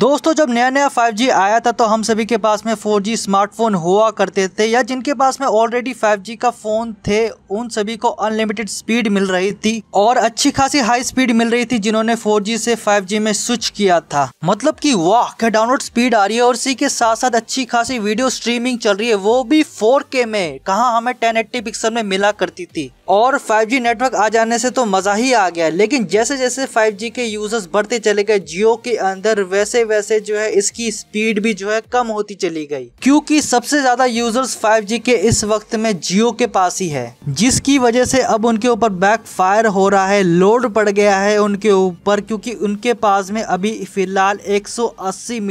दोस्तों जब नया नया 5G आया था तो हम सभी के पास में 4G स्मार्टफोन हुआ करते थे या जिनके पास में ऑलरेडी 5G का फ़ोन थे उन सभी को अनलिमिटेड स्पीड मिल रही थी और अच्छी खासी हाई स्पीड मिल रही थी जिन्होंने 4G से 5G में स्विच किया था मतलब कि वाह क्या डाउनलोड स्पीड आ रही है और इसी के साथ साथ अच्छी खासी वीडियो स्ट्रीमिंग चल रही है वो भी फोर में कहा हमें टेन पिक्सल में मिला करती थी और 5G नेटवर्क आ जाने से तो मज़ा ही आ गया लेकिन जैसे जैसे 5G के यूज़र्स बढ़ते चले गए जियो के अंदर वैसे वैसे जो है इसकी स्पीड भी जो है कम होती चली गई क्योंकि सबसे ज़्यादा यूज़र्स 5G के इस वक्त में जियो के पास ही है जिसकी वजह से अब उनके ऊपर बैक फायर हो रहा है लोड पड़ गया है उनके ऊपर क्योंकि उनके पास में अभी फिलहाल एक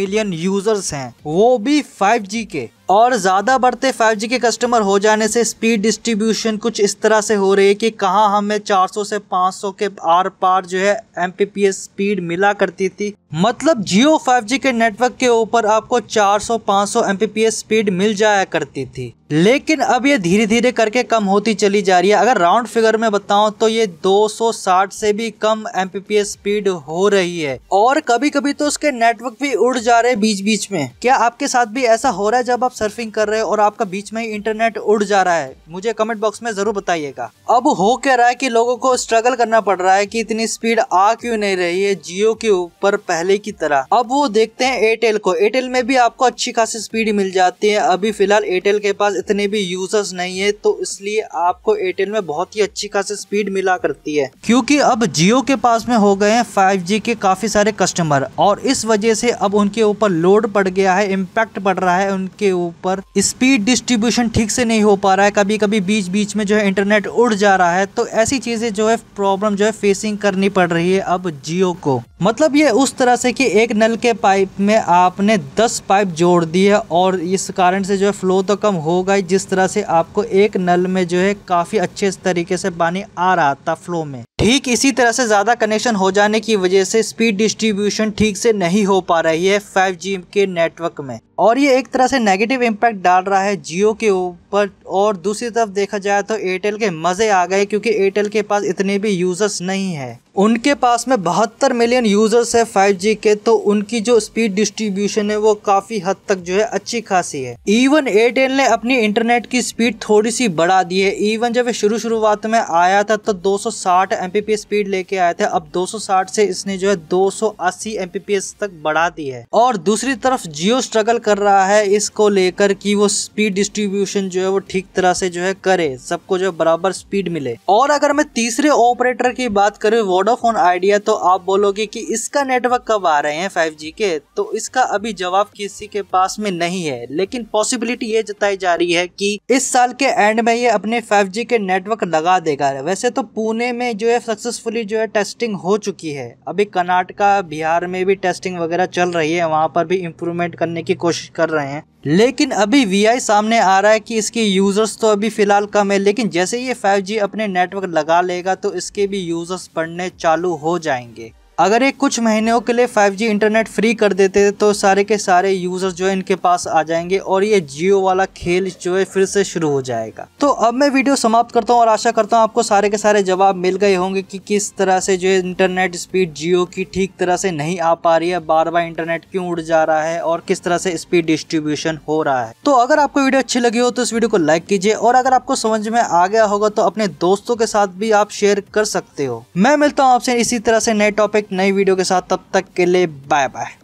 मिलियन यूज़र्स हैं वो भी फाइव के और ज़्यादा बढ़ते 5G के कस्टमर हो जाने से स्पीड डिस्ट्रीब्यूशन कुछ इस तरह से हो रही है कि कहाँ हमें 400 से 500 के आर पार जो है एम स्पीड मिला करती थी मतलब जियो 5G के नेटवर्क के ऊपर आपको 400-500 Mbps स्पीड मिल जाया करती थी लेकिन अब ये धीरे धीरे करके कम होती चली जा रही है अगर राउंड फिगर में बताऊं तो ये 260 से भी कम एम स्पीड हो रही है और कभी कभी तो उसके नेटवर्क भी उड़ जा रहे बीच बीच में क्या आपके साथ भी ऐसा हो रहा है जब आप सर्फिंग कर रहे हो और आपका बीच में ही इंटरनेट उड़ जा रहा है मुझे कमेंट बॉक्स में जरूर बताइएगा अब हो क्या रहा है कि लोगों को स्ट्रगल करना पड़ रहा है कि इतनी स्पीड आ क्यों नहीं रही है जियो के ऊपर पहले की तरह अब वो देखते हैं एयरटेल को एयरटेल में भी आपको अच्छी खासी स्पीड मिल जाती है अभी फिलहाल एयरटेल के पास इतने भी यूजर्स नहीं है तो इसलिए आपको एयरटेल में बहुत ही अच्छी खासी स्पीड मिला करती है क्योंकि अब जियो के पास में हो गए हैं फाइव के काफी सारे कस्टमर और इस वजह से अब उनके ऊपर लोड पड़ गया है इम्पैक्ट पड़ रहा है उनके ऊपर ऊपर स्पीड डिस्ट्रीब्यूशन ठीक से नहीं हो पा रहा है कभी कभी बीच बीच में जो है इंटरनेट उड़ जा रहा है तो ऐसी चीज़ें जो है प्रॉब्लम जो है फेसिंग करनी पड़ रही है अब जियो को मतलब ये उस तरह से कि एक नल के पाइप में आपने दस पाइप जोड़ दी है और इस कारण से जो है फ्लो तो कम होगा ही जिस तरह से आपको एक नल में जो है काफ़ी अच्छे तरीके से पानी आ रहा था फ्लो में ठीक इसी तरह से ज़्यादा कनेक्शन हो जाने की वजह से स्पीड डिस्ट्रीब्यूशन ठीक से नहीं हो पा रही है 5G के नेटवर्क में और ये एक तरह से नेगेटिव इम्पैक्ट डाल रहा है जियो के ऊपर और दूसरी तरफ देखा जाए तो एयरटेल के मज़े आ गए क्योंकि एयरटेल के पास इतने भी यूज़र्स नहीं है उनके पास में बहत्तर मिलियन यूज़र्स है 5G के तो उनकी जो स्पीड डिस्ट्रीब्यूशन है वो काफ़ी हद तक जो है अच्छी खासी है इवन एयरटेल ने अपनी इंटरनेट की स्पीड थोड़ी सी बढ़ा दी है इवन जब शुरू शुरुआत में आया था तो 260 Mbps स्पीड लेके आया था अब 260 से इसने जो है 280 Mbps तक बढ़ा दी है और दूसरी तरफ जियो स्ट्रगल कर कर रहा है इसको लेकर कि वो स्पीड डिस्ट्रीब्यूशन जो है वो ठीक तरह से जो है करे सबको जो बराबर स्पीड मिले और अगर मैं तीसरे ऑपरेटर की बात करूँ वोडाफोन आइडिया तो आप बोलोगे की इसका नेटवर्क कब आ रहे हैं फाइव के तो इसका अभी जवाब किसी के पास में नहीं है लेकिन पॉसिबिलिटी ये जताई जा रही है की इस साल के एंड में ये अपने फाइव के नेटवर्क लगा देगा वैसे तो पुणे में जो है सक्सेसफुली जो है टेस्टिंग हो चुकी है अभी कर्नाटका बिहार में भी टेस्टिंग वगैरह चल रही है वहां पर भी इम्प्रूवमेंट करने की कोशिश कोशिश कर रहे हैं लेकिन अभी वी सामने आ रहा है कि इसके यूज़र्स तो अभी फ़िलहाल कम है लेकिन जैसे ये 5G अपने नेटवर्क लगा लेगा तो इसके भी यूज़र्स बढ़ने चालू हो जाएंगे अगर ये कुछ महीनों के लिए 5G इंटरनेट फ्री कर देते थे तो सारे के सारे यूज़र जो है इनके पास आ जाएंगे और ये जियो वाला खेल जो है फिर से शुरू हो जाएगा तो अब मैं वीडियो समाप्त करता हूँ और आशा करता हूँ आपको सारे के सारे जवाब मिल गए होंगे कि किस तरह से जो है इंटरनेट स्पीड जियो की ठीक तरह से नहीं आ पा रही है बार बार इंटरनेट क्यों उड़ जा रहा है और किस तरह से स्पीड डिस्ट्रीब्यूशन हो रहा है तो अगर आपको वीडियो अच्छी लगी हो तो इस वीडियो को लाइक कीजिए और अगर आपको समझ में आ गया होगा तो अपने दोस्तों के साथ भी आप शेयर कर सकते हो मैं मिलता हूँ आपसे इसी तरह से नए टॉपिक नई वीडियो के साथ तब तक के लिए बाय बाय